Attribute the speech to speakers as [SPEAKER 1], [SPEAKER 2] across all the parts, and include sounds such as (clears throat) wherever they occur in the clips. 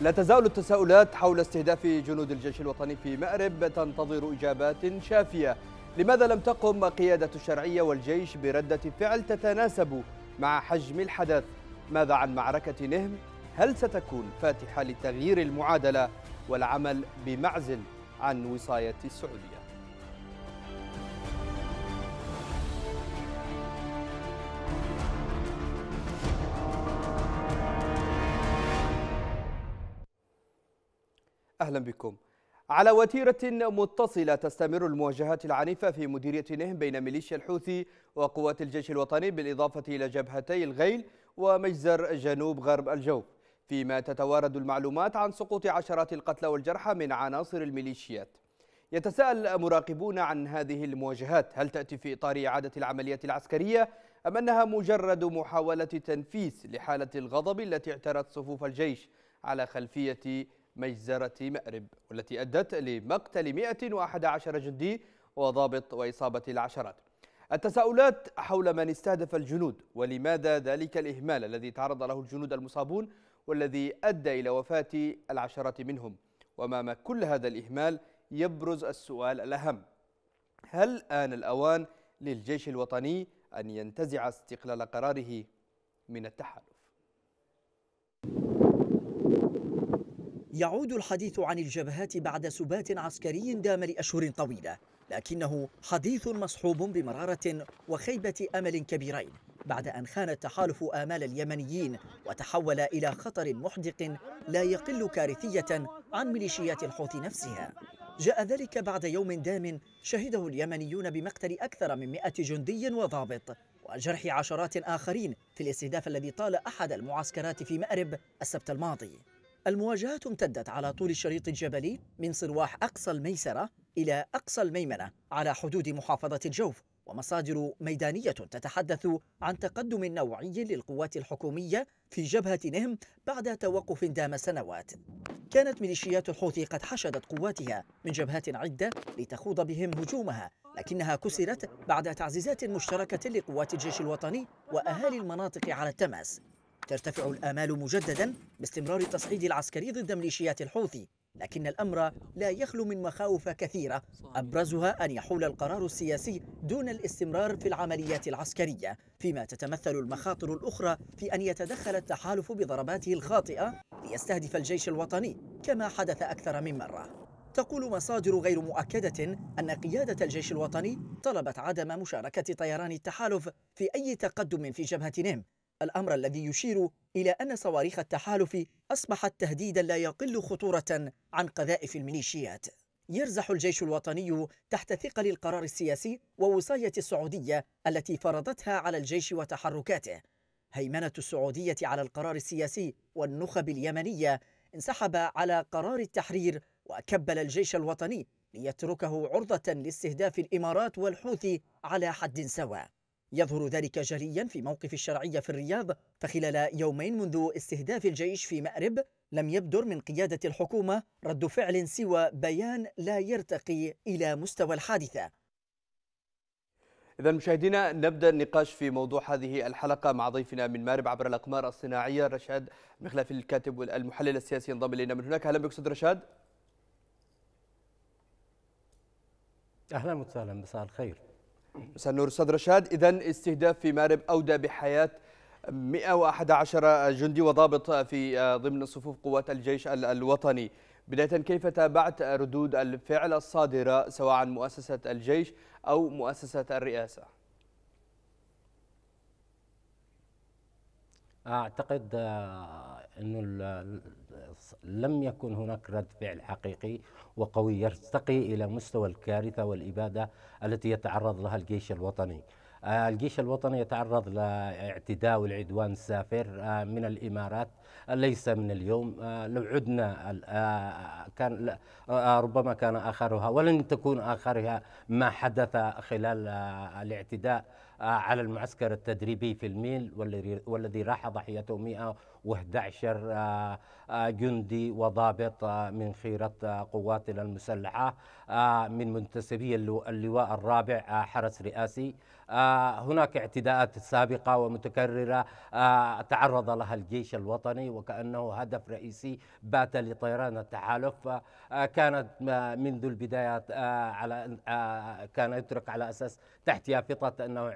[SPEAKER 1] لا تزال التساؤلات حول استهداف جنود الجيش الوطني في مأرب تنتظر إجابات شافية لماذا لم تقم قيادة الشرعية والجيش بردة فعل تتناسب مع حجم الحدث ماذا عن معركة نهم هل ستكون فاتحة لتغيير المعادلة والعمل بمعزل عن وصاية السعودية أهلا بكم على وتيرة متصلة تستمر المواجهات العنيفة في مديرية نهم بين ميليشيا الحوثي وقوات الجيش الوطني بالإضافة إلى جبهتي الغيل ومجزر جنوب غرب الجوف فيما تتوارد المعلومات عن سقوط عشرات القتلى والجرحى من عناصر الميليشيات يتساءل مراقبون عن هذه المواجهات هل تأتي في إطار إعادة العمليات العسكرية أم أنها مجرد محاولة تنفيس لحالة الغضب التي اعترت صفوف الجيش على خلفية مجزرة مأرب والتي أدت لمقتل 111 جندي وضابط وإصابة العشرات التساؤلات حول من استهدف الجنود ولماذا ذلك الإهمال الذي تعرض له الجنود المصابون والذي أدى إلى وفاة العشرات منهم وأمام كل هذا الإهمال يبرز السؤال الأهم هل آن الأوان للجيش الوطني أن ينتزع استقلال قراره من التحالف
[SPEAKER 2] يعود الحديث عن الجبهات بعد سبات عسكري دام لأشهر طويلة لكنه حديث مصحوب بمرارة وخيبة أمل كبيرين بعد أن خان التحالف آمال اليمنيين وتحول إلى خطر محدق لا يقل كارثية عن ميليشيات الحوثي نفسها جاء ذلك بعد يوم دام شهده اليمنيون بمقتل أكثر من مئة جندي وضابط وجرح عشرات آخرين في الاستهداف الذي طال أحد المعسكرات في مأرب السبت الماضي المواجهات امتدت على طول الشريط الجبلي من صرواح أقصى الميسرة إلى أقصى الميمنة على حدود محافظة الجوف ومصادر ميدانية تتحدث عن تقدم نوعي للقوات الحكومية في جبهة نهم بعد توقف دام سنوات كانت ميليشيات الحوثي قد حشدت قواتها من جبهات عدة لتخوض بهم هجومها لكنها كسرت بعد تعزيزات مشتركة لقوات الجيش الوطني وأهالي المناطق على التماس ترتفع الآمال مجددا باستمرار التصعيد العسكري ضد ميليشيات الحوثي لكن الأمر لا يخلو من مخاوف كثيرة أبرزها أن يحول القرار السياسي دون الاستمرار في العمليات العسكرية فيما تتمثل المخاطر الأخرى في أن يتدخل التحالف بضرباته الخاطئة ليستهدف الجيش الوطني كما حدث أكثر من مرة تقول مصادر غير مؤكدة أن قيادة الجيش الوطني طلبت عدم مشاركة طيران التحالف في أي تقدم في جبهة نيم الأمر الذي يشير إلى أن صواريخ التحالف أصبحت تهديدا لا يقل خطورة عن قذائف الميليشيات يرزح الجيش الوطني تحت ثقل القرار السياسي ووصاية السعودية التي فرضتها على الجيش وتحركاته هيمنة السعودية على القرار السياسي والنخب اليمنية انسحب على قرار التحرير وكبل الجيش الوطني ليتركه عرضة لاستهداف الإمارات والحوثي على حد سواء يظهر ذلك جليا في موقف الشرعية في الرياض فخلال يومين منذ استهداف الجيش في مأرب لم يبدر من قيادة الحكومة رد فعل سوى بيان لا يرتقي إلى مستوى الحادثة
[SPEAKER 1] إذا مشاهدينا نبدأ النقاش في موضوع هذه الحلقة مع ضيفنا من مارب عبر الأقمار الصناعية رشاد مخلاف الكاتب والمحلل السياسي ينضم إلينا من هناك أهلا بك أستاذ رشاد أهلا وسهلا مساء الخير سنور أستاذ رشاد إذا استهداف في مارب أودى بحياة 111 جندي وضابط في ضمن صفوف قوات الجيش الوطني بداية كيف تابعت ردود الفعل الصادرة سواء عن مؤسسة الجيش أو مؤسسة الرئاسة
[SPEAKER 3] أعتقد آه، أنه لم يكن هناك رد فعل حقيقي وقوي يرتقي إلى مستوى الكارثة والإبادة التي يتعرض لها الجيش الوطني آه، الجيش الوطني يتعرض لاعتداء والعدوان السافر آه، من الامارات آه، ليس من اليوم لو عدنا كان ربما كان اخرها ولن تكون اخرها ما حدث خلال الاعتداء على المعسكر التدريبي في الميل والذي راح ضحيته 100 و11 آه، آه، جندي وضابط آه، من خيرة قواتنا المسلحة من منتسبي اللواء الرابع حرس رئاسي هناك اعتداءات سابقة ومتكررة تعرض لها الجيش الوطني وكأنه هدف رئيسي بات لطيران التحالف كانت منذ البدايات على كان يترك على أساس تحت يافطة أنه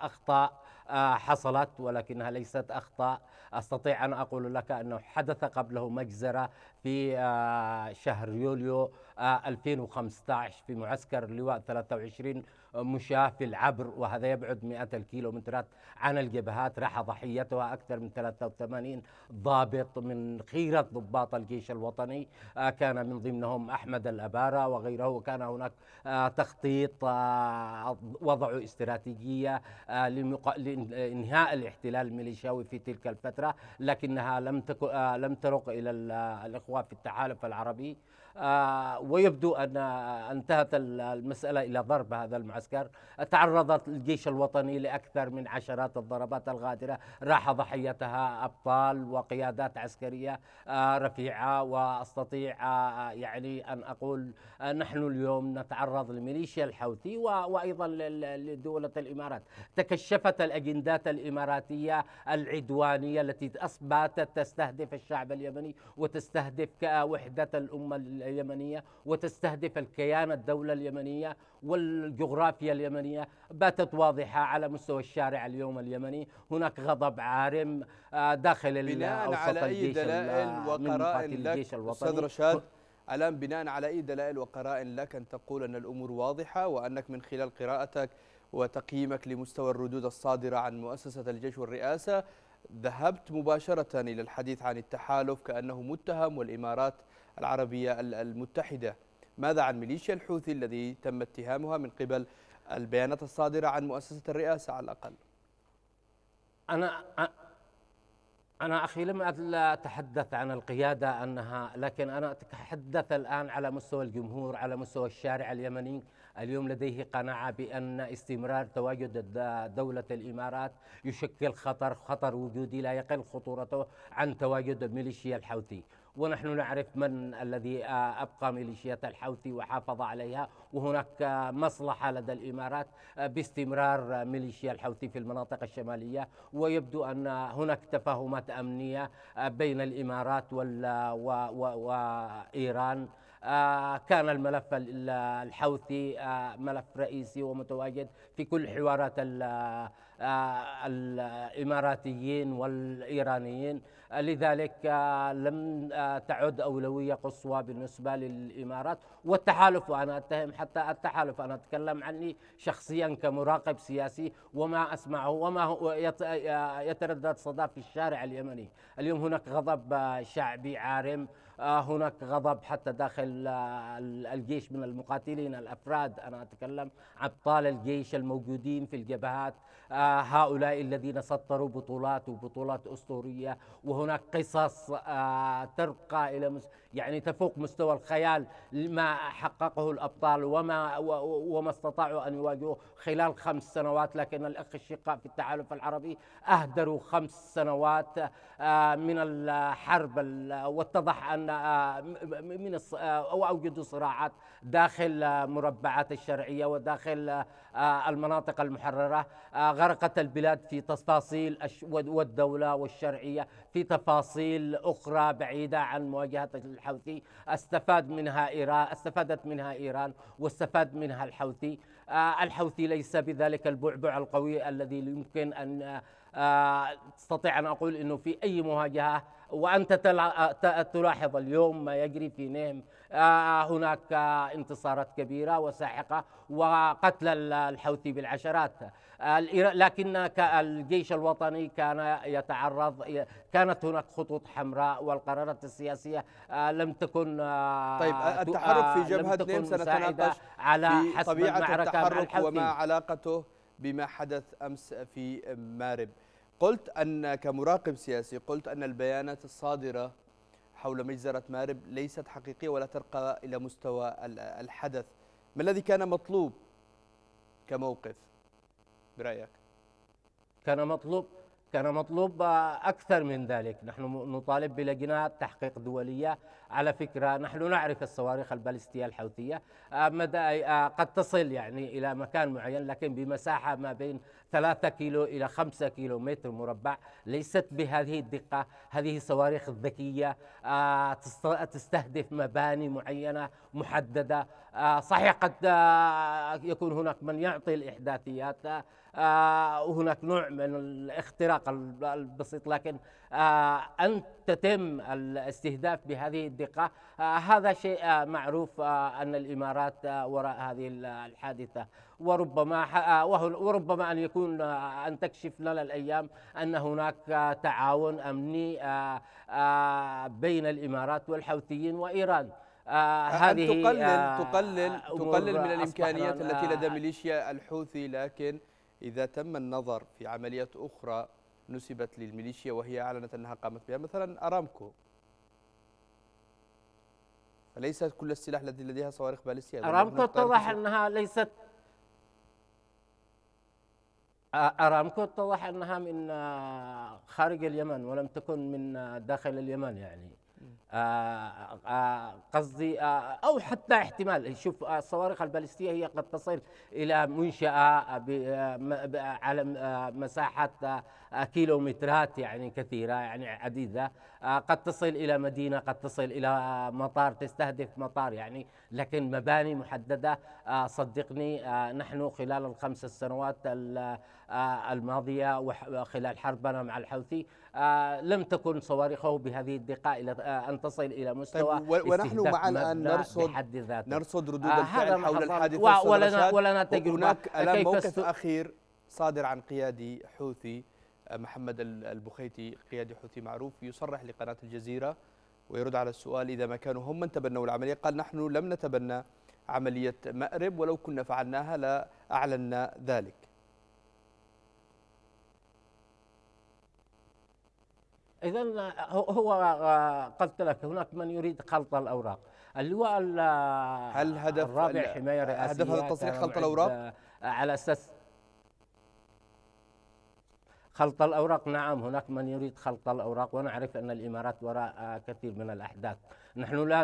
[SPEAKER 3] اخطاء حصلت ولكنها ليست أخطاء أستطيع أن أقول لك أنه حدث قبله مجزرة في آه، شهر يوليو 2015 في معسكر اللواء 23 آه، مشاة في العبر وهذا يبعد مئات الكيلومترات عن الجبهات راح ضحيتها أكثر من 83 ضابط من خيرة ضباط الجيش الوطني آه، كان من ضمنهم أحمد الأبارة وغيره وكان هناك آه، تخطيط وضعوا استراتيجية لإنهاء الاحتلال الميليشياوي في تلك الفترة لكنها لم لم ترق إلى الإخوة في التحالف العربي آه، ويبدو أن انتهت المسألة إلى ضرب هذا المعسكر تعرضت الجيش الوطني لأكثر من عشرات الضربات الغادرة راح ضحيتها أبطال وقيادات عسكرية آه، رفيعة وأستطيع آه، يعني أن أقول نحن اليوم نتعرض لميليشيا الحوثي وأيضا لدولة الإمارات تكشفت الأجندات الإماراتية العدوانية التي أثبتت تستهدف الشعب اليمني وتستهدف وحدة الأمة اليمنية وتستهدف الكيان الدولة اليمنية والجغرافيا اليمنية باتت واضحة على مستوى الشارع اليوم اليمني هناك غضب عارم آه، داخل بناء على أي دلائل آه، وقرائن لك أستاذ رشاد الآن بناء على أي دلائل وقرائن
[SPEAKER 1] لك أن تقول أن الأمور واضحة وأنك من خلال قراءتك وتقييمك لمستوى الردود الصادرة عن مؤسسة الجيش والرئاسة ذهبت مباشرة إلى الحديث عن التحالف كأنه متهم والإمارات العربية المتحدة ماذا عن ميليشيا الحوثي الذي تم اتهامها من قبل البيانات الصادرة عن مؤسسة الرئاسة على
[SPEAKER 3] الأقل أنا أنا أخي لم أتحدث عن القيادة أنها لكن أنا أتحدث الآن على مستوى الجمهور على مستوى الشارع اليمني اليوم لديه قناعة بأن استمرار تواجد دولة الإمارات يشكل خطر خطر وجودي لا يقل خطورته عن تواجد الميليشيا الحوثي ونحن نعرف من الذي آه، أبقى ميليشيات الحوثي وحافظ عليها وهناك آه، مصلحة لدى الإمارات آه، باستمرار ميليشيا الحوثي في المناطق الشمالية ويبدو أن هناك تفاهمات أمنية بين الإمارات وإيران كان الملف الحوثي ملف رئيسي ومتواجد في كل حوارات الإماراتيين والإيرانيين لذلك آه، لم آه، تعد أولوية قصوى بالنسبة للإمارات والتحالف وأنا أتهم حتى التحالف أنا أتكلم عني شخصيا كمراقب سياسي وما أسمعه وما آه، يتردد صدى في الشارع اليمني اليوم هناك غضب شعبي عارم آه، هناك غضب حتى داخل آه، الجيش من المقاتلين الافراد انا اتكلم ابطال الجيش الموجودين في الجبهات آه، هؤلاء الذين سطروا بطولات وبطولات اسطوريه وهناك قصص ترقى الى يعني تفوق مستوى الخيال ما حققه الأبطال وما, وما استطاعوا أن يواجهوه خلال خمس سنوات لكن الأخ الشقاء في التحالف العربي أهدروا خمس سنوات آه، من الحرب واتضح أن آه، من آه، وأوجدوا صراعات داخل مربعات الشرعية وداخل المناطق المحررة غرقت البلاد في تفاصيل والدولة والشرعية في تفاصيل أخرى بعيدة عن مواجهة الحرب الحوثي استفاد منها إيران استفادت منها إيران واستفاد منها الحوثي آه، الحوثي ليس بذلك البعبع القوي الذي يمكن أن استطيع آه، ان اقول انه في اي مواجهه وانت آه، تلاحظ اليوم ما يجري في نهم آه، هناك انتصارات كبيرة وساحقة وقتل الحوثي بالعشرات لكن الجيش الوطني كان يتعرض كانت هناك خطوط حمراء والقرارات السياسية آه، لم تكن آه، طيب التحرك في جبهة نيم سنتناقش على حسب المعركة التحرك مع وما
[SPEAKER 1] علاقته بما حدث أمس في مارب قلت أن كمراقب سياسي قلت أن البيانات الصادرة حول مجزرة مارب ليست حقيقية ولا ترقى إلى مستوى الحدث
[SPEAKER 3] ما الذي كان مطلوب كموقف برأيك؟ كان مطلوب كان مطلوب أكثر من ذلك نحن نطالب بلجنة تحقيق دولية على فكرة نحن نعرف الصواريخ البالستية الحوثية آه، مدى آه، قد تصل يعني إلى مكان معين لكن بمساحة ما بين 3 كيلو إلى 5 كيلو متر مربع ليست بهذه الدقة هذه الصواريخ الذكية آه، تستهدف مباني معينة محددة آه، صحيح قد آه، يكون هناك من يعطي الإحداثيات آه، وهناك نوع من الاختراق البسيط لكن أن تتم الاستهداف بهذه الدقة هذا شيء معروف أن الإمارات وراء هذه الحادثة وربما وربما ان يكون ان تكشف لنا الايام ان هناك تعاون امني بين الامارات والحوثيين وايران آه هذه تقلل آه تقلل تقلل من الامكانيات التي لدى ميليشيا الحوثي لكن اذا تم النظر
[SPEAKER 1] في عمليات اخرى نسبت للميليشيا وهي اعلنت انها قامت بها مثلا ارامكو فليست كل السلاح الذي لديها صواريخ باليستيه ارامكو اتضح
[SPEAKER 3] انها ليست آه، ارامكو اتضح انها من آه، خارج اليمن ولم تكن من آه، داخل اليمن يعني آه، آه، قصدي آه، او حتى احتمال شوف الصواريخ البالستيه هي قد تصل الى منشاه على مساحه كيلومترات يعني كثيره يعني عديده آه، قد تصل إلى مدينة قد تصل إلى آه، مطار تستهدف مطار يعني لكن مباني محددة آه، صدقني نحن خلال الخمس السنوات الماضية وخلال حربنا مع الحوثي لم تكن صواريخه بهذه الدقة إلى أن تصل إلى طيب، مستوى طيب ونحن مع الآن نرصد بحد ذاته نرصد ردود الفعل حول الحادث ولنا ولنا تجربة هناك موقف أخير صادر عن
[SPEAKER 1] قيادي حوثي محمد البخيتي قيادي حوثي معروف يصرح لقناة الجزيرة ويرد على السؤال إذا ما كانوا هم من تبنوا العملية قال نحن لم نتبنى عملية مأرب ولو كنا فعلناها لا أعلننا ذلك
[SPEAKER 3] إذا هو آه، قد لك هناك من يريد خلط الأوراق اللواء هل هدف الرابع حماية رئاسية هدف هذا التصريح خلط الأوراق آه، على أساس خلط الأوراق نعم هناك من يريد خلط الأوراق وأنا أعرف أن الإمارات وراء كثير من الأحداث نحن لا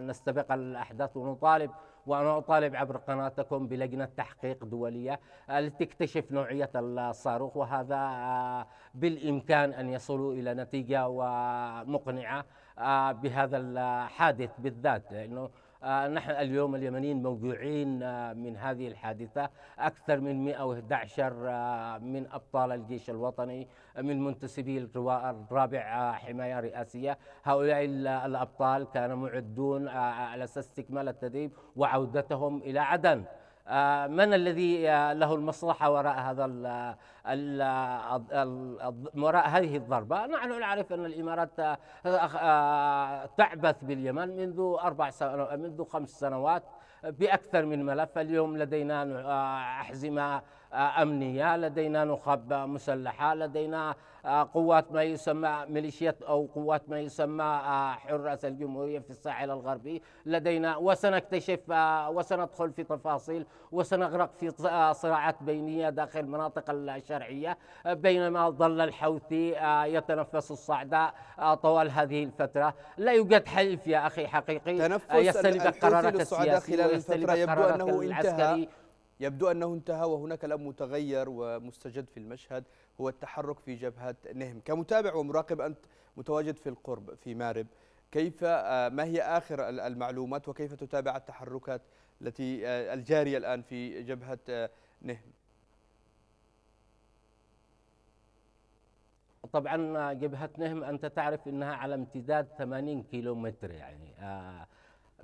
[SPEAKER 3] نستبق الأحداث ونطالب وأنا أطالب عبر قناتكم بلجنة تحقيق دولية آه، لتكتشف نوعية الصاروخ وهذا آه، بالإمكان أن يصلوا إلى نتيجة ومقنعة آه، بهذا الحادث بالذات لأنه آه، نحن اليوم اليمنيين موجوعين آه، من هذه الحادثة أكثر من 111 آه، من أبطال الجيش الوطني من منتسبي اللواء الرابع حماية رئاسية هؤلاء الأبطال كانوا معدون على أساس استكمال التدريب وعودتهم إلى عدن آه، من الذي آه، له المصلحة وراء هذا وراء هذه الضربة نحن نعرف أن الإمارات آه، تعبث باليمن منذ أربع منذ خمس سنوات بأكثر من ملف اليوم لدينا أحزمة أمنية لدينا نخب مسلحة لدينا آه، قوات ما يسمى ميليشيات أو قوات ما يسمى آه، حراس الجمهورية في الساحل الغربي لدينا وسنكتشف آه، وسندخل في تفاصيل وسنغرق في صراعات بينية داخل المناطق الشرعية بينما ظل الحوثي يتنفس الصعداء طوال هذه الفترة لا يوجد حلف يا أخي حقيقي يستلب قرارات السياسية خلال الفترة يبدو أنه انتهى
[SPEAKER 1] يبدو أنه انتهى وهناك الأمر متغير ومستجد في المشهد هو التحرك في جبهة نهم كمتابع ومراقب أنت متواجد في القرب في مارب كيف آه، ما هي آخر المعلومات وكيف تتابع التحركات التي آه، الجارية الآن في جبهة آه، نهم
[SPEAKER 3] طبعا جبهة نهم أنت تعرف أنها على امتداد 80 كيلومتر يعني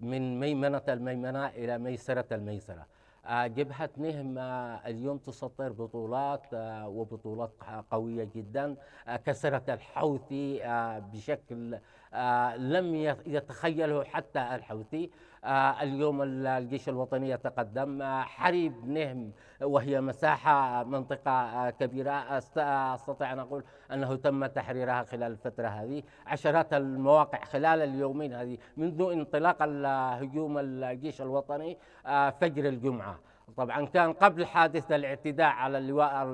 [SPEAKER 3] من ميمنة الميمنة إلى ميسرة الميسرة جبهة نهم آه، اليوم تسطر بطولات آه، وبطولات قوية جدا آه، كسرت الحوثي بشكل لم يتخيله حتى الحوثي آه، اليوم الجيش الوطني يتقدم آه، حريب نهم وهي مساحة منطقة آه، كبيرة أستطيع أن أقول أنه تم تحريرها خلال الفترة هذه عشرات المواقع خلال اليومين هذه منذ انطلاق هجوم الجيش الوطني فجر الجمعة طبعا كان قبل حادث الاعتداء على اللواء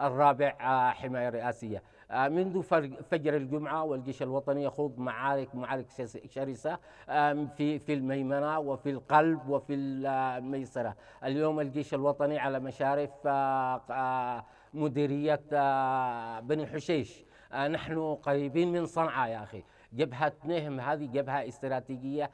[SPEAKER 3] الرابع حماية رئاسية آه، منذ فجر الجمعة والجيش الوطني يخوض معارك معارك شرسة آه، في في الميمنة وفي القلب وفي آه، الميسرة اليوم الجيش الوطني على مشارف مديرية بني حشيش نحن قريبين من صنعاء يا أخي جبهة نهم هذه جبهة استراتيجية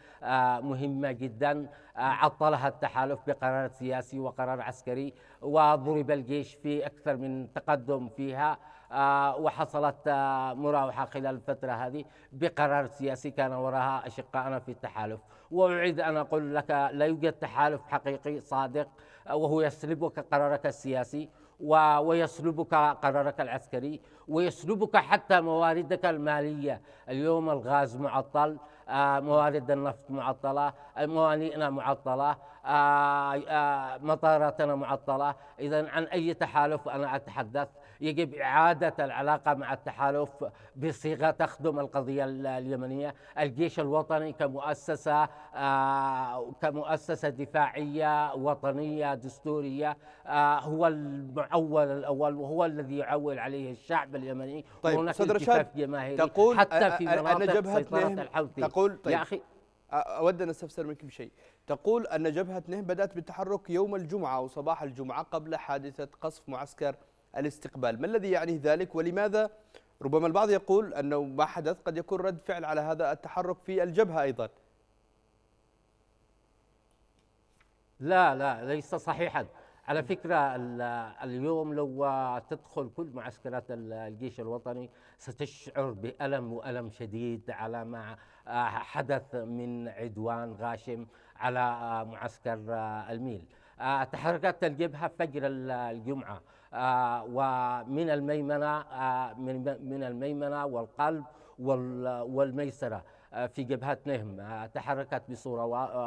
[SPEAKER 3] مهمة جدا عطلها التحالف بقرار سياسي وقرار عسكري وضرب الجيش في أكثر من تقدم فيها آه، وحصلت آه، مراوحة خلال الفترة هذه بقرار سياسي كان وراها أشقائنا في التحالف وأعيد أن أقول لك لا يوجد تحالف حقيقي صادق آه، وهو يسلبك قرارك السياسي ويسلبك قرارك العسكري ويسلبك حتى مواردك المالية اليوم الغاز معطل موارد النفط معطلة موانئنا معطلة مطاراتنا معطلة إذا عن أي تحالف أنا أتحدث يجب إعادة العلاقة مع التحالف بصيغة تخدم القضية اليمنية الجيش الوطني كمؤسسة آه، كمؤسسة دفاعية وطنية دستورية آه، هو المعول الأول وهو الذي يعول عليه الشعب اليمني طيب هناك التفاف جماهيري تقول حتى آه، في مناطق سيطرة الحوثي تقول طيب يا أخي
[SPEAKER 1] أود أن أستفسر منك بشيء تقول أن جبهة نهم بدأت بالتحرك يوم الجمعة أو صباح الجمعة قبل حادثة قصف معسكر الاستقبال ما الذي يعنيه ذلك ولماذا ربما البعض يقول أنه ما حدث قد يكون رد فعل على هذا التحرك في الجبهة أيضا
[SPEAKER 3] لا لا ليس صحيحا على فكرة اليوم لو تدخل كل معسكرات الجيش الوطني ستشعر بألم وألم شديد على ما حدث من عدوان غاشم على معسكر الميل تحركات الجبهة فجر الجمعة آه، ومن الميمنة آه، من الميمنة والقلب والميسرة آه، في جبهة نهم تحركت بصورة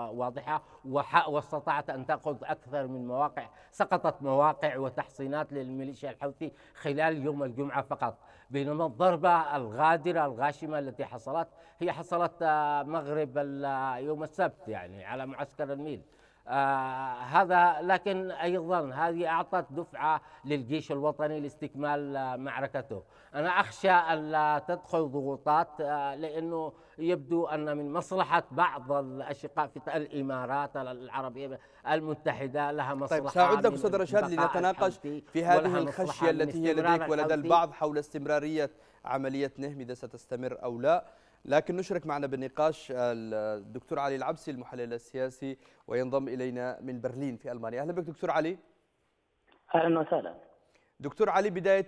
[SPEAKER 3] واضحة واستطاعت أن تأخذ أكثر من مواقع سقطت مواقع وتحصينات للميليشيا الحوثي خلال يوم الجمعة فقط بينما الضربة الغادرة الغاشمة التي حصلت هي حصلت مغرب يوم السبت يعني على معسكر الميل آه، هذا لكن ايضا هذه اعطت دفعه للجيش الوطني لاستكمال آه، معركته، انا اخشى ان لا تدخل ضغوطات آه، لانه يبدو ان من مصلحه بعض الاشقاء في الامارات العربيه المتحده لها طيب، مصلحه طيب ساعدك استاذ رشاد لنتناقش في هذه الخشيه التي هي لديك ولدى البعض
[SPEAKER 1] حول استمراريه عمليه نهم اذا ستستمر او لا. لكن نشرك معنا بالنقاش الدكتور علي العبسي المحلل السياسي وينضم إلينا من برلين في ألمانيا أهلا بك دكتور علي أهلا وسهلا دكتور علي بداية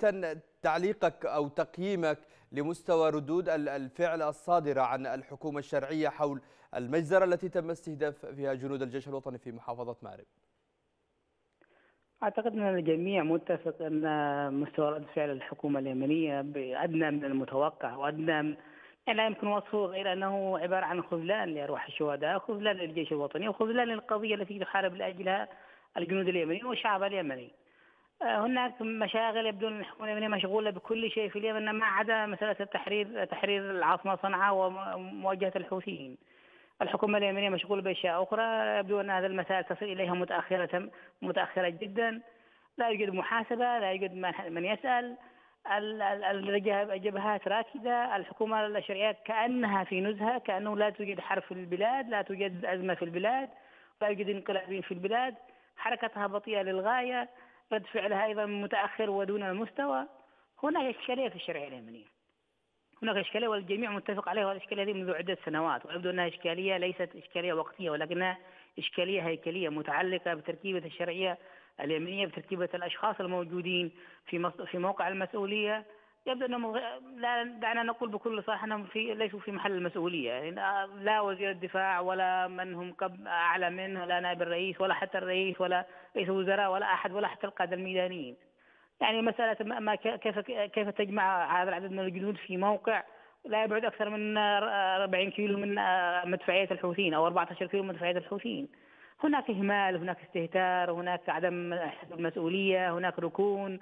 [SPEAKER 1] تعليقك أو تقييمك لمستوى ردود الفعل الصادرة عن الحكومة الشرعية حول المجزرة التي تم استهداف فيها جنود الجيش الوطني في محافظة مأرب
[SPEAKER 4] اعتقد ان الجميع متفق ان مستوى رد فعل الحكومه اليمنيه بادنى من المتوقع وادنى لا يمكن وصفه غير انه عباره عن خذلان لارواح الشهداء، خذلان للجيش الوطني، وخذلان للقضيه التي تحارب لاجلها الجنود اليمنيين والشعب اليمني. آه، هناك مشاغل يبدو ان الحكومه اليمنيه مشغوله بكل شيء في اليمن ما عدا مساله التحرير تحرير العاصمه صنعاء ومواجهه الحوثيين. الحكومه اليمنيه مشغوله باشياء اخرى، يبدو ان هذه المسائل تصل اليها متاخره متاخره جدا. لا يوجد محاسبه، لا يوجد من يسال. الجبهات راكدة الحكومة الشرعية كأنها في نزهة كأنه لا توجد حرب في البلاد لا توجد أزمة في البلاد لا يوجد انقلابين في البلاد حركتها بطيئة للغاية رد فعلها أيضا متأخر ودون المستوى هناك إشكالية في الشرعية اليمنية هناك إشكالية والجميع متفق عليها والإشكالية هذه منذ عدة سنوات ويبدو أنها إشكالية ليست إشكالية وقتية ولكنها إشكالية هيكلية متعلقة بتركيبة الشرعية اليمنية بترتيبة الأشخاص الموجودين في في موقع المسؤولية يبدو أنهم لا دعنا نقول بكل صراحة أنهم في ليسوا في محل المسؤولية يعني لا وزير الدفاع ولا من هم أعلى منه لا نائب الرئيس ولا حتى الرئيس ولا رئيس الوزراء ولا أحد ولا حتى القادة الميدانيين يعني مسألة ما كيف كيف تجمع هذا العدد من الجنود في موقع لا يبعد أكثر من 40 آه، كيلو من مدفعية الحوثيين أو 14 كيلو من مدفعية الحوثيين هناك إهمال هناك استهتار هناك عدم المسؤولية هناك ركون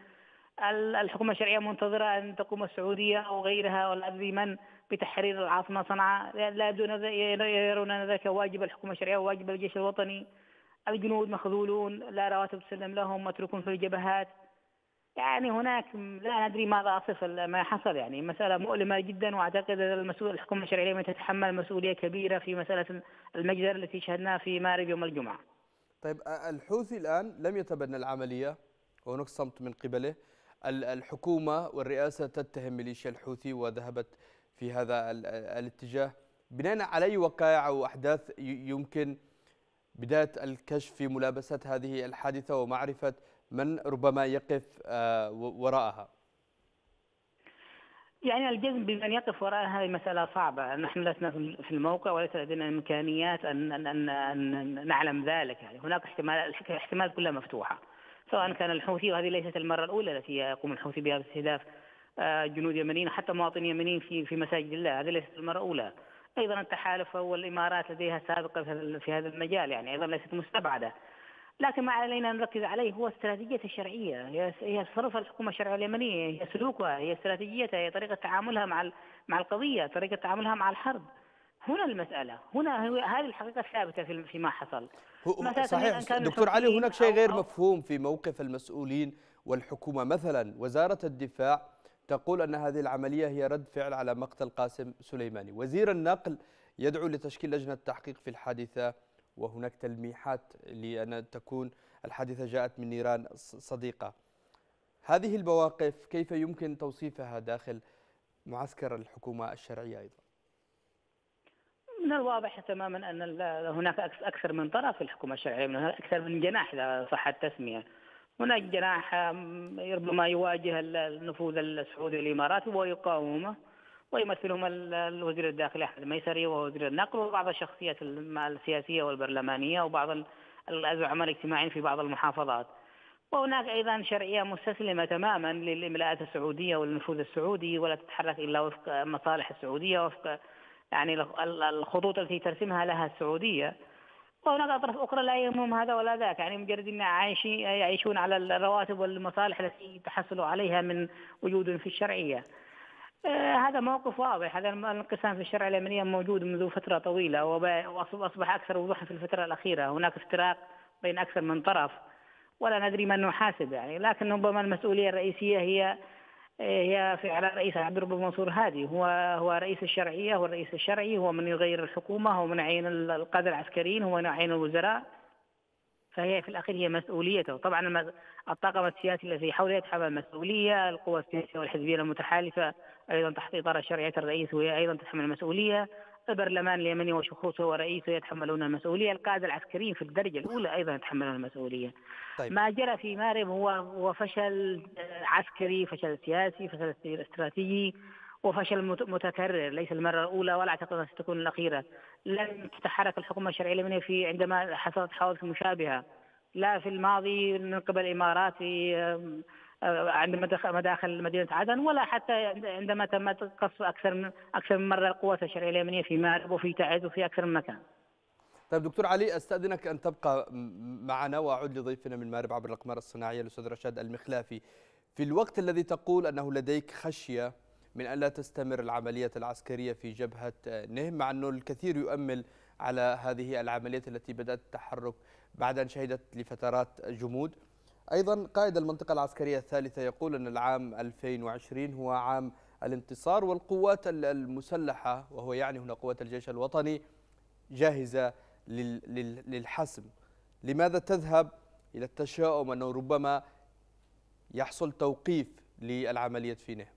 [SPEAKER 4] الحكومة الشرعية منتظرة أن تقوم السعودية أو غيرها ولا أدري من بتحرير العاصمة صنعاء لا يبدو يرون أن ذلك واجب الحكومة الشرعية وواجب الجيش الوطني الجنود مخذولون لا رواتب تسلم لهم متروكون في الجبهات يعني هناك لا ندري ماذا اصف ما حصل يعني مساله مؤلمه جدا واعتقد المسؤول الحكومه الشرعيه تتحمل مسؤوليه كبيره في مساله المجزر التي شهدناها في مارب يوم الجمعه.
[SPEAKER 1] طيب الحوثي الان لم يتبنى العمليه وهناك صمت من قبله الحكومه والرئاسه تتهم ميليشيا الحوثي وذهبت في هذا الاتجاه بناء على اي وقائع او احداث يمكن بدايه الكشف في ملابسه هذه الحادثه ومعرفه من ربما يقف آه، وراءها
[SPEAKER 4] يعني الجزم بمن يقف وراء هذه مسألة صعبة نحن لسنا في الموقع وليس لدينا إمكانيات أن, أن, أن, أن نعلم ذلك يعني هناك احتمال الاحتمال كلها مفتوحة سواء كان الحوثي وهذه ليست المرة الأولى التي يقوم الحوثي بهذا استهداف آه، جنود يمنيين حتى مواطنين يمنيين في في مساجد الله هذه ليست المرة الأولى ايضا التحالف والامارات لديها سابقه في هذا المجال يعني ايضا ليست مستبعده لكن ما علينا نركز عليه هو استراتيجية الشرعية هي تصرف الحكومة الشرعية اليمنية هي سلوكها هي استراتيجيتها هي طريقة تعاملها مع مع القضية طريقة تعاملها مع الحرب هنا المسألة هنا هذه الحقيقة الثابتة في فيما حصل صحيح دكتور علي
[SPEAKER 1] هناك شيء غير أو مفهوم في موقف المسؤولين والحكومة مثلا وزارة الدفاع تقول أن هذه العملية هي رد فعل على مقتل قاسم سليماني وزير النقل يدعو لتشكيل لجنة تحقيق في الحادثة وهناك تلميحات لأن تكون الحادثة جاءت من نيران صديقة هذه المواقف كيف يمكن توصيفها داخل معسكر الحكومة الشرعية أيضا
[SPEAKER 4] من الواضح تماما أن هناك أكثر من طرف في الحكومة الشرعية من أكثر من جناح إذا صح التسمية هناك جناح ربما يواجه النفوذ السعودي الإماراتي ويقاومه ويمثلهم الوزير الداخلي احمد الميسري ووزير النقل وبعض الشخصيات السياسيه والبرلمانيه وبعض الزعماء الاجتماعيين في بعض المحافظات. وهناك ايضا شرعيه مستسلمه تماما للاملاءات السعوديه والنفوذ السعودي ولا تتحرك الا وفق مصالح السعوديه وفق يعني الخطوط التي ترسمها لها السعوديه. وهناك اطراف اخرى لا يهمهم هذا ولا ذاك يعني مجرد ان عايشين يعيشون على الرواتب والمصالح التي تحصلوا عليها من وجود في الشرعيه. آه، هذا موقف واضح هذا الانقسام في الشرعيه اليمنيه موجود منذ فتره طويله واصبح اكثر وضوحا في الفتره الاخيره هناك افتراق بين اكثر من طرف ولا ندري من نحاسب يعني لكن ربما المسؤوليه الرئيسيه هي آه، هي في على الرئيس عبد الرب منصور هادي هو هو رئيس الشرعيه هو الرئيس الشرعي هو من يغير الحكومه هو من يعين القاده العسكريين هو من يعين الوزراء فهي في الاخير هي مسؤوليته طبعا الطاقم السياسي الذي حوله يتحمل مسؤوليه القوى السياسيه والحزبيه المتحالفه أيضا تحت إطار شرعية الرئيس وهي أيضا تتحمل المسؤولية البرلمان اليمني وشخوصه ورئيسه يتحملون المسؤولية القادة العسكريين في الدرجة الأولى أيضا يتحملون المسؤولية طيب. ما جرى في مارب هو هو فشل عسكري فشل سياسي فشل استراتيجي وفشل متكرر ليس المرة الأولى ولا أعتقد أنها ستكون الأخيرة لم تتحرك الحكومة الشرعية اليمنية في عندما حصلت حوادث مشابهة لا في الماضي من قبل الإمارات في عند مداخل مدينه عدن ولا حتى عندما تم قصف اكثر من اكثر من مره القوات الشرعيه اليمنيه في مارب وفي تعز وفي اكثر من مكان.
[SPEAKER 1] طيب دكتور علي استاذنك ان تبقى معنا واعود لضيفنا من مارب عبر الاقمار الصناعيه الاستاذ رشاد المخلافي. في الوقت الذي تقول انه لديك خشيه من ان لا تستمر العمليه العسكريه في جبهه نهم مع انه الكثير يؤمل على هذه العمليات التي بدات التحرك بعد ان شهدت لفترات جمود. أيضا قائد المنطقة العسكرية الثالثة يقول أن العام 2020 هو عام الانتصار والقوات المسلحة وهو يعني هنا قوات الجيش الوطني جاهزة للحسم لماذا تذهب إلى التشاؤم أنه ربما يحصل توقيف للعملية في نهم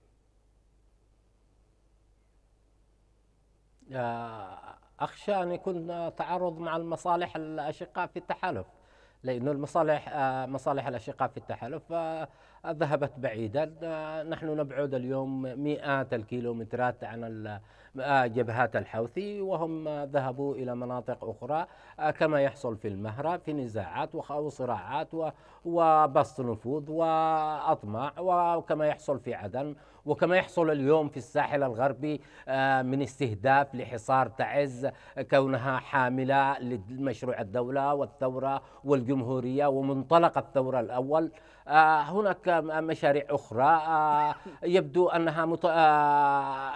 [SPEAKER 3] آه، أخشى أن يكون تعارض مع المصالح الأشقاء في التحالف لأن المصالح آه، مصالح الأشقاء في التحالف ذهبت بعيدا آه، نحن نبعد اليوم مئات الكيلومترات عن آه، جبهات الحوثي وهم ذهبوا إلى مناطق أخرى كما يحصل في المهرة في نزاعات وصراعات وبسط نفوذ وأطماع وكما يحصل في عدن وكما يحصل اليوم في الساحل الغربي آه، من استهداف لحصار تعز كونها حاملة لمشروع الدولة والثورة والجمهورية ومنطلق الثورة الأول آه، هناك مشاريع أخرى آه، يبدو أنها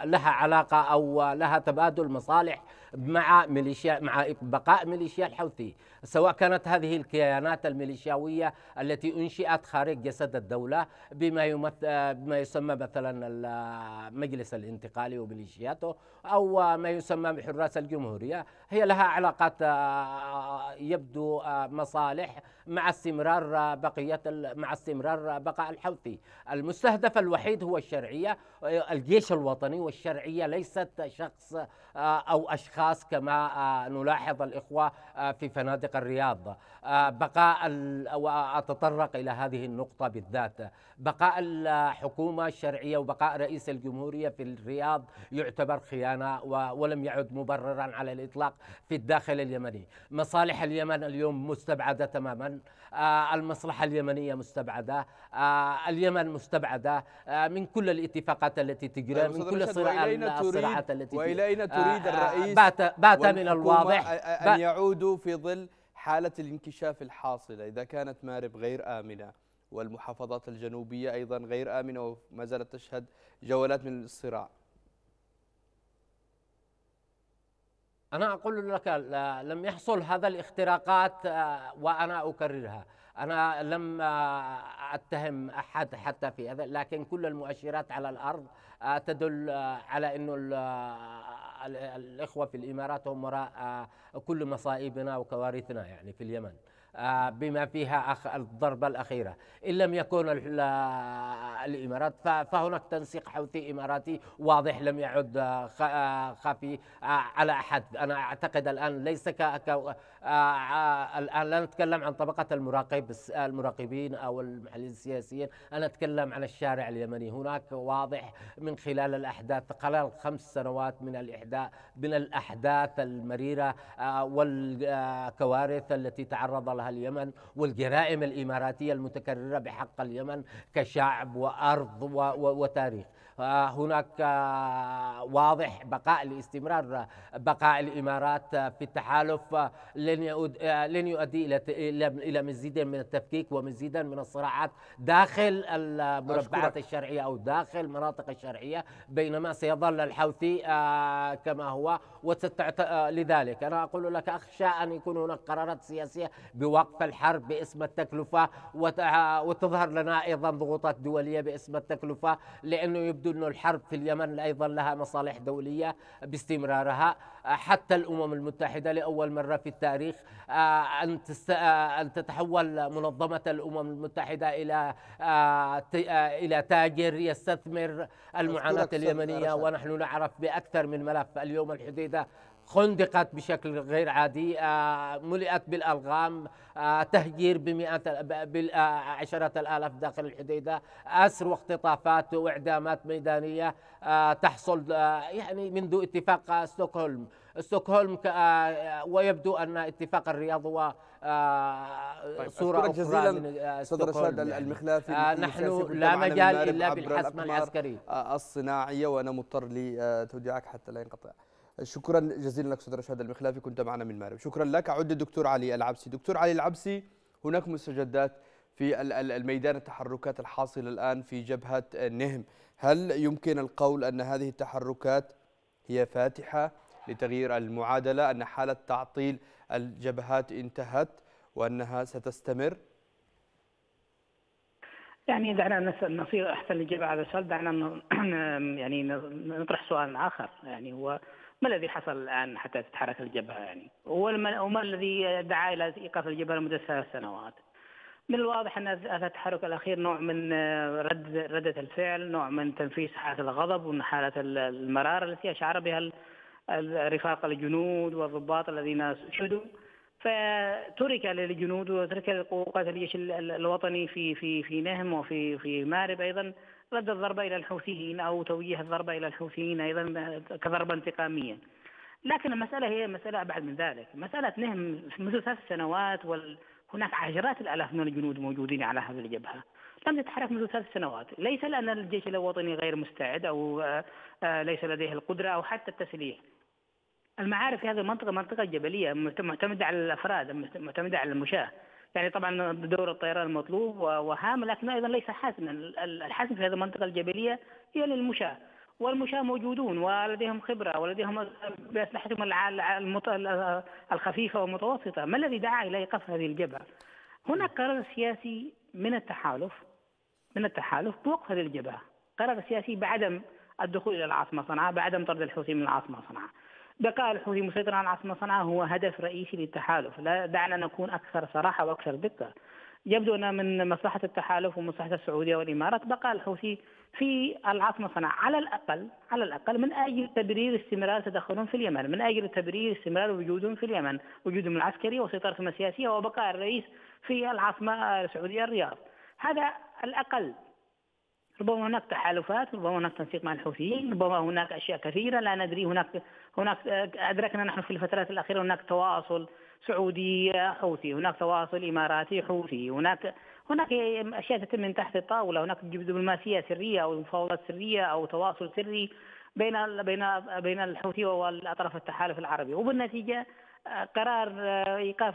[SPEAKER 3] لها علاقة أو لها تبادل مصالح مع ميليشيا مع بقاء ميليشيا الحوثي سواء كانت هذه الكيانات الميليشياوية التي أنشئت خارج جسد الدولة بما, يمثل بما يسمى مثلا المجلس الانتقالي وميليشياته أو ما يسمى بحراس الجمهورية هي لها علاقات آه، يبدو آه، مصالح مع استمرار آه، بقية مع استمرار بقاء الحوثي المستهدف الوحيد هو الشرعية الجيش الوطني والشرعية ليست شخص أو أشخاص كما نلاحظ الإخوة في فنادق منطقة الرياض آه، بقاء وأتطرق إلى هذه النقطة بالذات بقاء الحكومة الشرعية وبقاء رئيس الجمهورية في الرياض يعتبر خيانة ولم يعد مبررا على الإطلاق في الداخل اليمني مصالح اليمن اليوم مستبعدة تماما آه، المصلحة اليمنية مستبعدة آه، اليمن مستبعدة من كل الاتفاقات التي تجري طيب، من كل الصراعات التي وإلى أين تريد الرئيس بات, بات من الواضح أن يعودوا
[SPEAKER 1] في ظل حالة الانكشاف الحاصلة إذا كانت مارب غير آمنة والمحافظات الجنوبية أيضا غير آمنة وما زالت تشهد جولات من الصراع
[SPEAKER 3] أنا أقول لك لم يحصل هذا الاختراقات آه، وأنا أكررها أنا لم آه، أتهم أحد حتى في هذا لكن كل المؤشرات على الأرض آه، تدل على أنه الإخوة في الإمارات هم وراء آه، كل مصائبنا وكوارثنا يعني في اليمن آه، بما فيها الضربة الأخيرة إن لم يكن الإمارات فهناك تنسيق حوثي إماراتي واضح لم يعد آه، خفي على أحد أنا أعتقد الآن ليس الان آه، آه، آه، لا نتكلم عن طبقه المراقب المراقبين او المحللين السياسيين، انا اتكلم عن الشارع اليمني، هناك واضح من خلال الاحداث خلال خمس سنوات من الاحداث من الاحداث المريره والكوارث التي تعرض لها اليمن والجرائم الاماراتيه المتكرره بحق اليمن كشعب وارض وتاريخ. هناك آه، واضح بقاء الاستمرار آه، بقاء الامارات آه، في التحالف لن يؤد لن يؤدي الى الى مزيد من التفكيك ومزيدا من الصراعات داخل المربعات الشرعيه او داخل المناطق الشرعيه بينما سيظل الحوثي كما هو وستعت... لذلك انا اقول لك اخشى ان يكون هناك قرارات سياسيه بوقف الحرب باسم التكلفه وت... وتظهر لنا ايضا ضغوطات دوليه باسم التكلفه لانه يبدو يبدو أن الحرب في اليمن أيضا لها مصالح دولية باستمرارها حتى الأمم المتحدة لأول مرة في التاريخ آه، أن آه، أن تتحول منظمة الأمم المتحدة إلى آه، إلى تاجر يستثمر المعاناة اليمنية ونحن نعرف بأكثر من ملف اليوم الحديدة خندقت بشكل غير عادي آه، ملئت بالألغام آه، تهجير بمئات بالعشرة آه، الآلاف داخل الحديدة أسر واختطافات وإعدامات ميدانية تحصل يعني منذ اتفاق ستوكهولم ستوكهولم ويبدو أن اتفاق الرياض هو طيب صورة أخرى من صدر المخلافي نحن لا مجال إلا بالحسم العسكري
[SPEAKER 1] الصناعية وأنا مضطر لتوجيعك حتى لا ينقطع شكرا جزيلا لك استاذ رشاد المخلافي كنت معنا من المغرب شكرا لك عد الدكتور علي العبسي دكتور علي العبسي هناك مستجدات في الميدان التحركات الحاصله الان في جبهه نهم هل يمكن القول ان هذه التحركات هي فاتحه لتغيير المعادله ان حاله تعطيل الجبهات انتهت وانها ستستمر
[SPEAKER 4] يعني دعنا نسأل نصير احسن الاجابه هذا السؤال دعنا (clears throat) يعني نطرح سؤال اخر يعني هو ما الذي حصل الآن حتى تتحرك الجبهة يعني وما الذي دعا إلى إيقاف الجبهة لمدة ثلاث سنوات من الواضح أن هذا التحرك الأخير نوع من رد ردة الفعل نوع من تنفيس حالة الغضب ومن حالة المرارة التي أشعر بها الرفاق الجنود والضباط الذين شدوا فترك للجنود وترك لقوات الجيش الوطني في في في نهم وفي في مارب ايضا رد الضربة إلى الحوثيين أو توجيه الضربة إلى الحوثيين أيضا كضربة انتقامية لكن المسألة هي مسألة أبعد من ذلك مسألة نهم منذ ثلاث سنوات وال... عشرات الآلاف من الجنود موجودين على هذه الجبهة لم تتحرك منذ ثلاث سنوات ليس لأن الجيش الوطني غير مستعد أو آه، آه، ليس لديه القدرة أو حتى التسليح المعارك في هذه المنطقة منطقة جبلية معتمدة على الأفراد معتمدة على المشاة يعني طبعا دور الطيران المطلوب وهام لكن ايضا ليس حاسما الحاسم في هذه المنطقه الجبليه هي للمشاه والمشاة موجودون ولديهم خبرة ولديهم بأسلحتهم الخفيفة والمتوسطة ما الذي دعا إلى إيقاف هذه الجبهة هناك قرار سياسي من التحالف من التحالف بوقف هذه الجبهة قرار سياسي بعدم الدخول إلى العاصمة صنعاء بعدم طرد الحوثي من العاصمة صنعاء بقاء الحوثي مسيطرا على العاصمه صنعاء هو هدف رئيسي للتحالف، لا دعنا نكون اكثر صراحه واكثر دقه. يبدو ان من مصلحه التحالف ومصلحه السعوديه والامارات بقاء الحوثي في العاصمه صنعاء على الاقل على الاقل من اجل تبرير استمرار تدخلهم في اليمن، من اجل تبرير استمرار وجودهم في اليمن، وجودهم العسكري وسيطرتهم السياسيه وبقاء الرئيس في العاصمه السعوديه الرياض. هذا الاقل ربما هناك تحالفات ربما هناك تنسيق مع الحوثيين ربما هناك أشياء كثيرة لا ندري هناك هناك أدركنا نحن في الفترات الأخيرة هناك تواصل سعودي حوثي هناك تواصل إماراتي حوثي هناك هناك أشياء تتم من تحت الطاولة هناك دبلوماسية سرية أو مفاوضات سرية أو تواصل سري بين بين بين الحوثي والأطراف التحالف العربي وبالنتيجة قرار ايقاف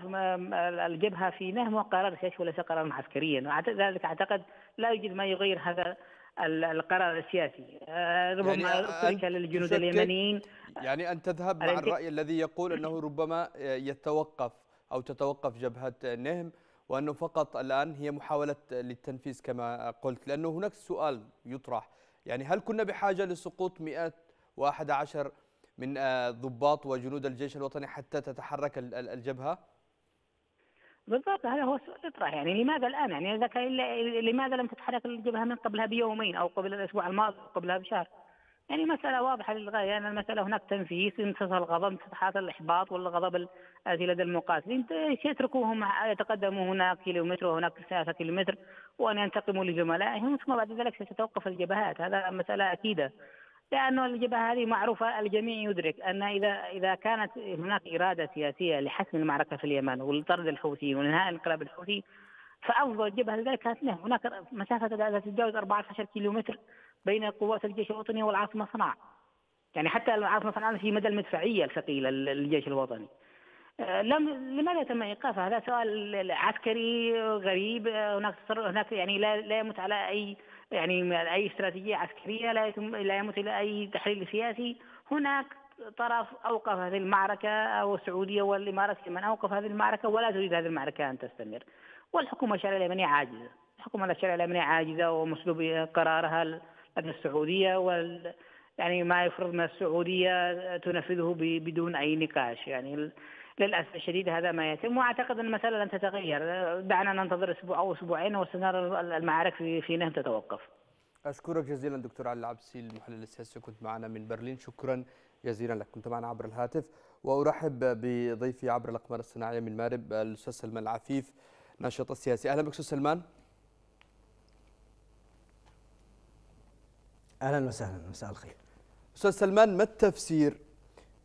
[SPEAKER 4] الجبهه في نهم قرار سياسي وليس قرارا عسكريا ذلك اعتقد لا يوجد ما يغير هذا القرار السياسي آه، ربما يعني ترك للجنود اليمنيين يعني أن تذهب مع الرأي
[SPEAKER 1] الذي يقول أنه ربما آه، يتوقف أو تتوقف جبهة نهم وأنه فقط الآن هي محاولة للتنفيذ كما قلت لأنه هناك سؤال يطرح يعني هل كنا بحاجة لسقوط 111 من آه، ضباط وجنود الجيش الوطني حتى تتحرك الجبهة؟
[SPEAKER 4] بالضبط هذا هو السؤال يطرح يعني لماذا الان يعني اذا كان لماذا لم تتحرك الجبهه من قبلها بيومين او قبل الاسبوع الماضي او قبلها بشهر يعني مسألة واضحة للغاية يعني المسألة هناك تنفيس امتصاص الغضب امتصاص الإحباط والغضب الذي لدى المقاتلين يتركوهم يتقدموا هناك كيلومتر وهناك ثلاثة كيلومتر وأن ينتقموا لزملائهم ثم بعد ذلك ستتوقف الجبهات هذا مسألة أكيدة لأنه الجبهة هذه معروفة الجميع يدرك أن إذا إذا كانت هناك إرادة سياسية لحسم المعركة في اليمن ولطرد الحوثيين وإنهاء انقلاب الحوثي فأفضل جبهة لذلك كانت له هناك مسافة لا تتجاوز 14 كيلومتر بين قوات الجيش الوطني والعاصمة صنعاء يعني حتى العاصمة صنعاء في مدى المدفعية الثقيلة للجيش الوطني آه، لم لماذا تم ايقافها؟ هذا سؤال عسكري غريب آه، هناك هناك يعني لا لا يمت على اي يعني أي استراتيجية عسكرية لا يتم لا يمثل أي تحليل سياسي هناك طرف أوقف هذه المعركة أو السعودية والإمارات من أوقف هذه المعركة ولا تريد هذه المعركة أن تستمر والحكومة الشرعية اليمنية عاجزة الحكومة الشرعية اليمنية عاجزة ومسلوب قرارها لدى السعودية وال يعني ما يفرض من السعودية تنفذه بدون أي نقاش يعني للاسف الشديد هذا ما يتم واعتقد ان المساله لن تتغير دعنا ننتظر اسبوع او اسبوعين وسنرى المعارك في في نهم تتوقف. اشكرك
[SPEAKER 1] جزيلا دكتور علي العبسي المحلل السياسي كنت معنا من برلين شكرا جزيلا لك كنت معنا عبر الهاتف وارحب بضيفي عبر الاقمار الصناعيه من مارب الاستاذ سلمان العفيف ناشط السياسي اهلا بك استاذ سلمان. اهلا وسهلا مساء الخير. استاذ سلمان ما التفسير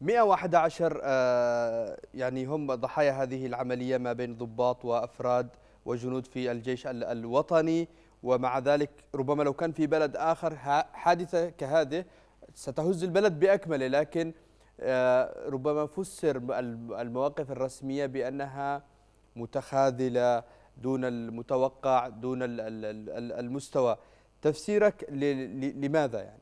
[SPEAKER 1] 111 آه، يعني هم ضحايا هذه العملية ما بين ضباط وأفراد وجنود في الجيش الوطني ومع ذلك ربما لو كان في بلد آخر حادثة كهذه ستهز البلد بأكمله لكن آه، ربما فسر المواقف الرسمية بأنها متخاذلة دون المتوقع دون المستوى تفسيرك لماذا يعني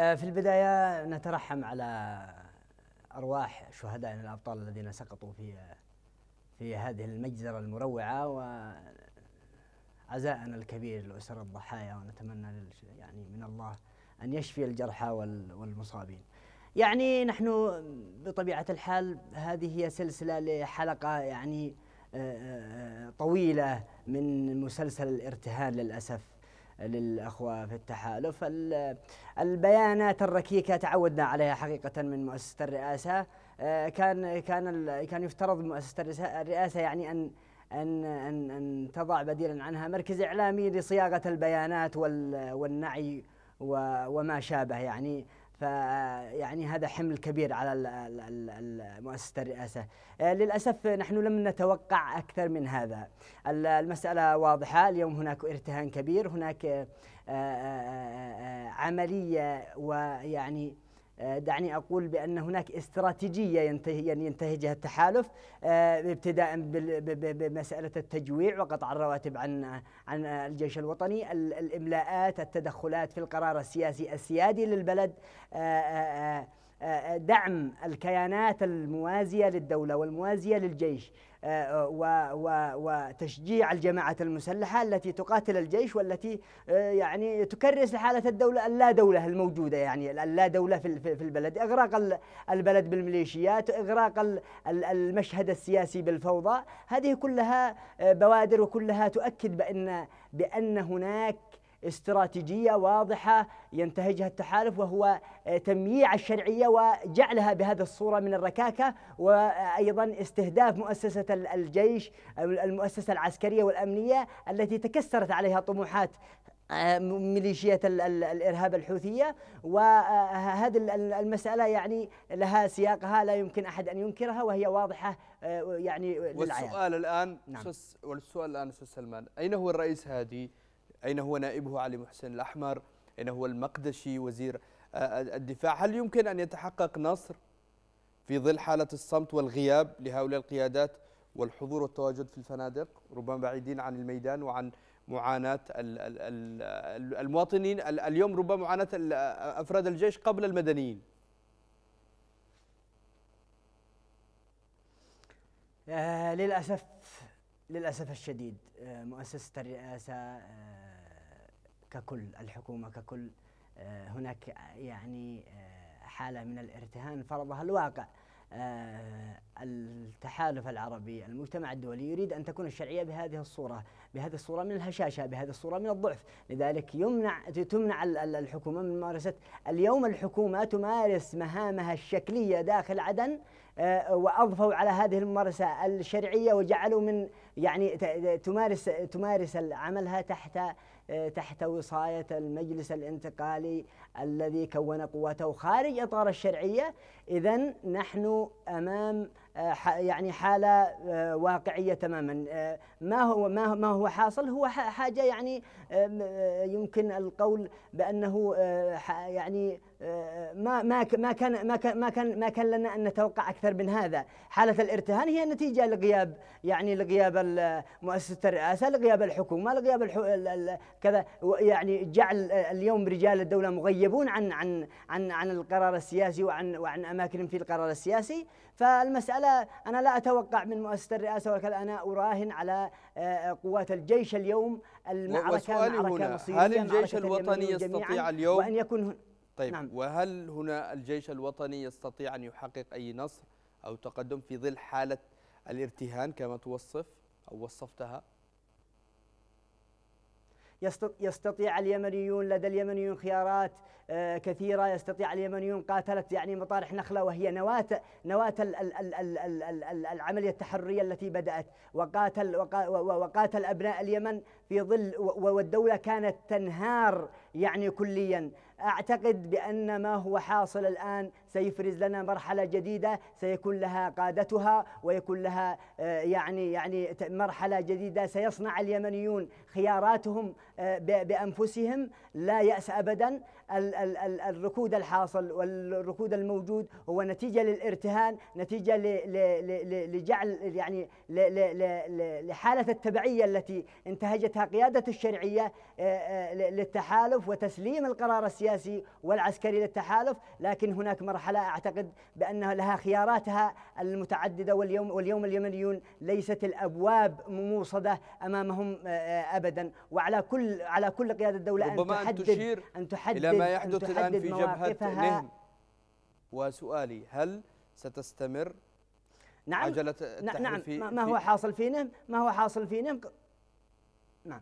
[SPEAKER 5] آه، في البداية نترحم على أرواح شهدائنا الأبطال الذين سقطوا في في هذه المجزرة المروعة وعزاءنا الكبير لأسر الضحايا ونتمنى يعني من الله أن يشفي الجرحى والمصابين يعني نحن بطبيعة الحال هذه هي سلسلة لحلقة يعني آه، آه، طويلة من مسلسل الارتهان للأسف للأخوة في التحالف البيانات الركيكة تعودنا عليها حقيقة من مؤسسة الرئاسة آه، كان كان كان يفترض مؤسسة الرئاسة يعني أن أن أن أن تضع بديلا عنها مركز إعلامي لصياغة البيانات والنعي وما شابه يعني فيعني هذا حمل كبير على مؤسسة الرئاسة آه، للأسف نحن لم نتوقع أكثر من هذا المسألة واضحة اليوم هناك ارتهان كبير هناك آه، آه، عملية ويعني آه، دعني أقول بأن هناك استراتيجية يعني ينتهجها التحالف آه، ابتداء بمسألة التجويع وقطع الرواتب عن عن الجيش الوطني الإملاءات التدخلات في القرار السياسي السيادي للبلد آه، دعم الكيانات الموازية للدولة والموازية للجيش وتشجيع الجماعات المسلحة التي تقاتل الجيش والتي آه، يعني تكرس لحالة الدولة اللا دولة الموجودة يعني اللا دولة في البلد إغراق البلد بالميليشيات إغراق المشهد السياسي بالفوضى هذه كلها آه، بوادر وكلها تؤكد بأن بأن هناك استراتيجية واضحة ينتهجها التحالف وهو آه، تمييع الشرعية وجعلها بهذه الصورة من الركاكة وأيضا استهداف مؤسسة الجيش المؤسسة العسكرية والأمنية التي تكسرت عليها طموحات آه، ميليشيات الارهاب الحوثيه وهذه المساله يعني لها سياقها لا يمكن احد ان ينكرها وهي واضحه آه، يعني للعيان والسؤال
[SPEAKER 1] الان نعم. والسؤال الان استاذ سلمان اين هو الرئيس هادي أين هو نائبه علي محسن الأحمر أين هو المقدشي وزير آه، آه، الدفاع هل يمكن أن يتحقق نصر في ظل حالة الصمت والغياب لهؤلاء القيادات والحضور والتواجد في الفنادق ربما بعيدين عن الميدان وعن معاناة المواطنين اليوم ربما معاناة أفراد الجيش قبل المدنيين
[SPEAKER 5] آه، للأسف للأسف الشديد مؤسسة الرئاسة ككل الحكومة ككل آه، هناك آه، يعني آه، حالة من الارتهان فرضها الواقع التحالف العربي المجتمع الدولي يريد أن تكون الشرعية بهذه الصورة بهذه الصورة من الهشاشة بهذه الصورة من الضعف لذلك يمنع تمنع الحكومة من ممارسة اليوم الحكومة تمارس مهامها الشكلية داخل عدن وأضفوا على هذه الممارسة الشرعية وجعلوا من يعني تمارس تمارس عملها تحت تحت وصاية المجلس الانتقالي الذي كون قوته خارج إطار الشرعية إذا نحن أمام آه، يعني حالة آه، واقعية تماما آه، ما هو ما هو حاصل هو حاجة يعني يمكن القول بأنه يعني ما ما ما كان ما كان ما كان ما كان لنا ان نتوقع اكثر من هذا، حاله الارتهان هي نتيجه لغياب يعني لغياب مؤسسه الرئاسه، لغياب الحكومه، لغياب كذا يعني جعل اليوم رجال الدوله مغيبون عن عن عن عن القرار السياسي وعن وعن اماكنهم في القرار السياسي، فالمسألة أنا لا أتوقع من مؤسسة الرئاسة وكذا أنا أراهن على آه، قوات الجيش اليوم المعركة هنا هل الجيش الوطني يستطيع اليوم وأن يكون
[SPEAKER 1] هن... طيب نعم. وهل هنا الجيش الوطني يستطيع أن يحقق أي نصر أو تقدم في ظل حالة الارتهان كما توصف أو وصفتها؟
[SPEAKER 5] يستطيع اليمنيون لدى اليمنيون خيارات آه، كثيرة يستطيع اليمنيون قاتلت يعني مطارح نخلة وهي نواة نواة العملية التحررية التي بدأت وقاتل وقاتل أبناء اليمن في ظل والدولة كانت تنهار يعني كليا أعتقد بأن ما هو حاصل الآن سيفرز لنا مرحلة جديدة سيكون لها قادتها ويكون لها آه، يعني يعني مرحلة جديدة سيصنع اليمنيون خياراتهم آه، بأنفسهم لا يأس أبدا الركود الحاصل والركود الموجود هو نتيجة للارتهان نتيجة لجعل يعني لحالة التبعية التي انتهجتها قيادة الشرعية آه، للتحالف وتسليم القرار السياسي والعسكري للتحالف لكن هناك مرحلة المرحلة أعتقد بأنها لها خياراتها المتعددة واليوم واليوم اليمنيون ليست الأبواب موصدة أمامهم آه، آه، أبدا وعلى كل على كل قيادة الدولة أن تحدد أن تشير أن تحدد إلى ما يحدث الآن في جبهة نهم
[SPEAKER 1] وسؤالي هل ستستمر نعم عجلة نعم ما هو حاصل
[SPEAKER 5] في نهم ما هو حاصل في نهم نعم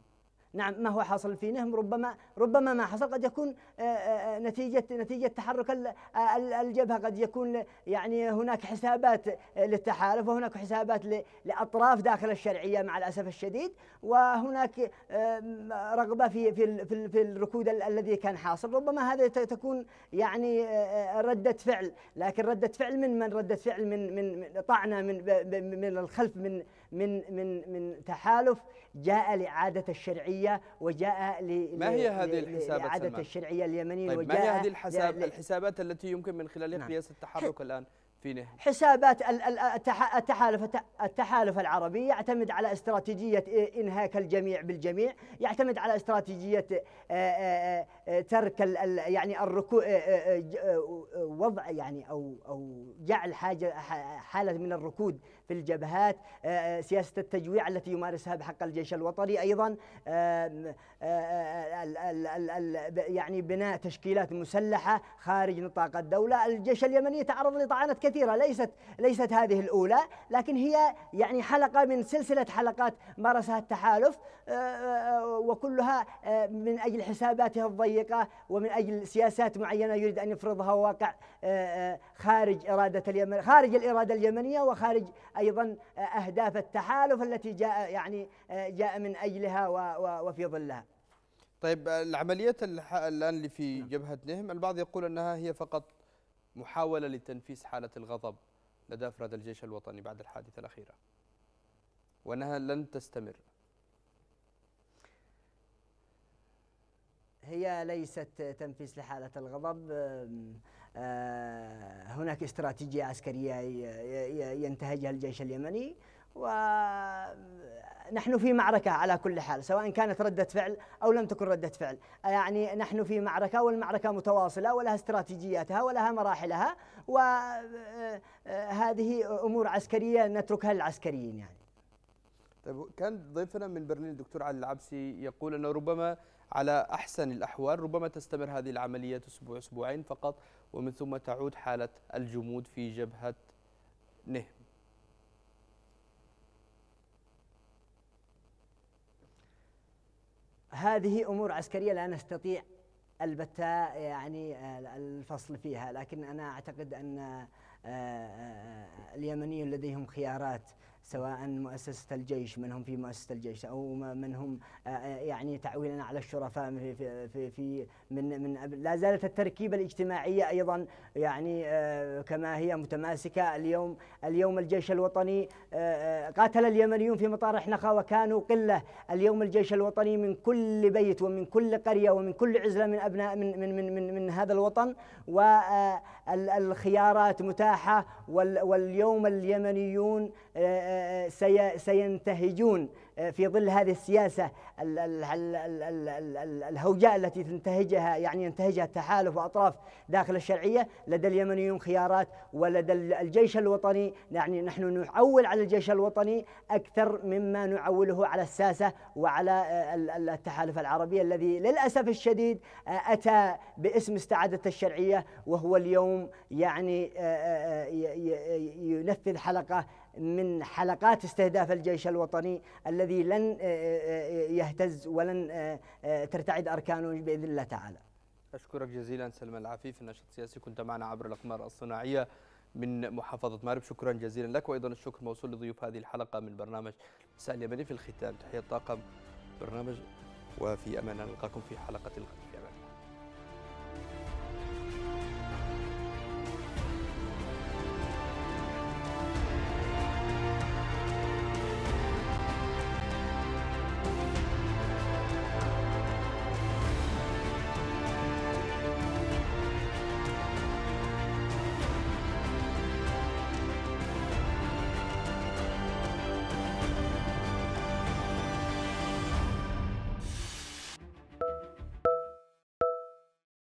[SPEAKER 5] نعم ما هو حاصل في نهم ربما ربما ما حصل قد يكون آه، آه، آه، نتيجة نتيجة تحرك الجبهة قد يكون يعني هناك حسابات للتحالف وهناك حسابات لأطراف داخل الشرعية مع الأسف الشديد وهناك رغبة في في في الركود الذي كان حاصل ربما هذا تكون يعني ردة فعل لكن ردة فعل من من ردة فعل من من طعنة من من الخلف من من من من تحالف جاء لإعادة الشرعية وجاء ل ما هي هذه الحسابات لإعادة الشرعية اليمنيين طيب وجاء ما هي هذه الحساب
[SPEAKER 1] الحسابات التي يمكن من خلالها نعم قياس التحرك الآن في نهاية
[SPEAKER 5] حسابات التحالف التحالف العربي يعتمد على استراتيجية إنهاك الجميع بالجميع يعتمد على استراتيجية آه، آه، آه، ترك يعني الركوع آه، آه، آه، وضع يعني او او جعل حاجه حاله من الركود في الجبهات سياسه التجويع التي يمارسها بحق الجيش الوطني ايضا يعني بناء تشكيلات مسلحه خارج نطاق الدوله الجيش اليمني يتعرض لطعنات كثيره ليست ليست هذه الاولى لكن هي يعني حلقه من سلسله حلقات مارسها التحالف وكلها من اجل حساباته الضيقه ضيقة ومن أجل سياسات معينة يريد أن يفرضها واقع آه، آه، خارج إرادة اليمن خارج الإرادة اليمنية وخارج أيضا آه، أهداف التحالف التي جاء يعني جاء من
[SPEAKER 1] أجلها وفي ظلها طيب العمليات الآن اللي في جبهة نهم البعض يقول أنها هي فقط محاولة لتنفيس حالة الغضب لدى أفراد الجيش الوطني بعد الحادثة الأخيرة وأنها لن تستمر
[SPEAKER 5] هي ليست تنفيس لحالة الغضب آه، آه، هناك استراتيجية عسكرية ينتهجها الجيش اليمني ونحن في معركة على كل حال سواء كانت ردة فعل أو لم تكن ردة فعل يعني نحن في معركة والمعركة متواصلة ولها استراتيجياتها ولها مراحلها وهذه آه، أمور عسكرية نتركها للعسكريين يعني
[SPEAKER 1] طيب كان ضيفنا من برلين الدكتور علي العبسي يقول أنه ربما على أحسن الأحوال ربما تستمر هذه العملية أسبوع أسبوعين فقط ومن ثم تعود حالة الجمود في جبهة نهم
[SPEAKER 5] هذه أمور عسكرية لا نستطيع البتة يعني آه، الفصل فيها لكن أنا أعتقد أن آه، آه، اليمنيين لديهم خيارات سواء مؤسسة الجيش من هم في مؤسسة الجيش أو من هم آه، آه، يعني تعويلا على الشرفاء في, في, في من من لا زالت التركيبة الاجتماعية أيضا يعني آه، كما هي متماسكة اليوم اليوم الجيش الوطني قاتل اليمنيون في مطار حنخا وكانوا قلة اليوم الجيش الوطني من كل بيت ومن كل قرية ومن كل عزلة من أبناء من من من, من, من هذا الوطن و الخيارات متاحة واليوم اليمنيون آه، آه، سينتهجون آه، في ظل هذه السياسة الهوجاء التي تنتهجها يعني ينتهجها التحالف وأطراف داخل الشرعية لدى اليمنيون خيارات ولدى الجيش الوطني يعني نحن نعول على الجيش الوطني أكثر مما نعوله على الساسة وعلى التحالف العربي الذي للأسف الشديد أتى باسم استعادة الشرعية وهو اليوم اليوم يعني آه، آه، آه، ينفذ حلقة من حلقات استهداف الجيش الوطني الذي لن يهتز ولن ترتعد أركانه بإذن الله تعالى
[SPEAKER 1] أشكرك جزيلا سلمى العفيف الناشط السياسي كنت معنا عبر الأقمار الصناعية من محافظة مأرب شكرا جزيلا لك وأيضا الشكر موصول لضيوف هذه الحلقة من برنامج سأل اليمني في الختام تحية طاقم برنامج وفي أمان نلقاكم في حلقة الغد